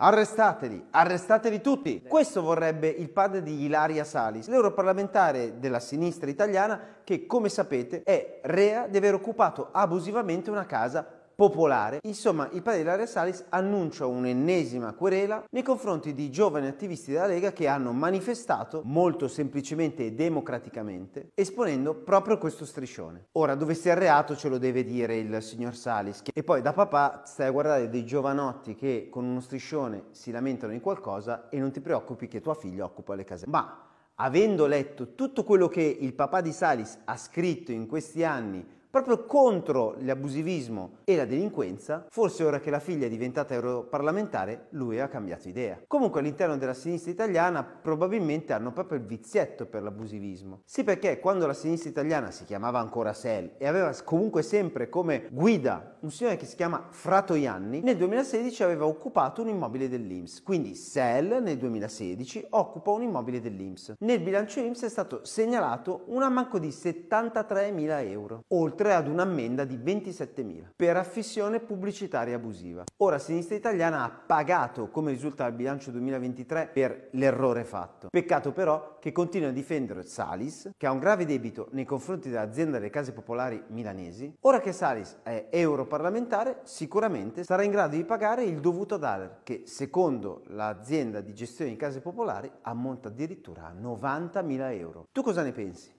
Arrestateli, arrestateli tutti. Questo vorrebbe il padre di Ilaria Salis, l'europarlamentare della sinistra italiana che, come sapete, è rea di aver occupato abusivamente una casa popolare. Insomma, il padre di Ilaria Salis annuncia un'ennesima querela nei confronti di giovani attivisti della Lega che hanno manifestato molto semplicemente e democraticamente esponendo proprio questo striscione. Ora, dove sia il reato ce lo deve dire il signor Salis che... e poi da papà stai a guardare dei giovanotti che con uno striscione si lamentano di qualcosa e non ti preoccupi che tua figlia occupa le case. Ma avendo letto tutto quello che il papà di Salis ha scritto in questi anni Proprio contro l'abusivismo e la delinquenza, forse ora che la figlia è diventata europarlamentare, lui ha cambiato idea. Comunque all'interno della sinistra italiana probabilmente hanno proprio il vizietto per l'abusivismo. Sì perché quando la sinistra italiana si chiamava ancora SEL e aveva comunque sempre come guida un signore che si chiama Frato Ianni, nel 2016 aveva occupato un immobile dell'Inps. Quindi SEL nel 2016 occupa un immobile dell'Inps. Nel bilancio INPS è stato segnalato un ammanco di 73.000 euro, oltre oltre ad un'ammenda di 27.000 per affissione pubblicitaria abusiva. Ora Sinistra Italiana ha pagato come risulta al bilancio 2023 per l'errore fatto. Peccato però che continua a difendere Salis, che ha un grave debito nei confronti dell'azienda delle case popolari milanesi. Ora che Salis è europarlamentare, sicuramente sarà in grado di pagare il dovuto ad Aler, che secondo l'azienda di gestione di case popolari ammonta addirittura a 90.000 euro. Tu cosa ne pensi?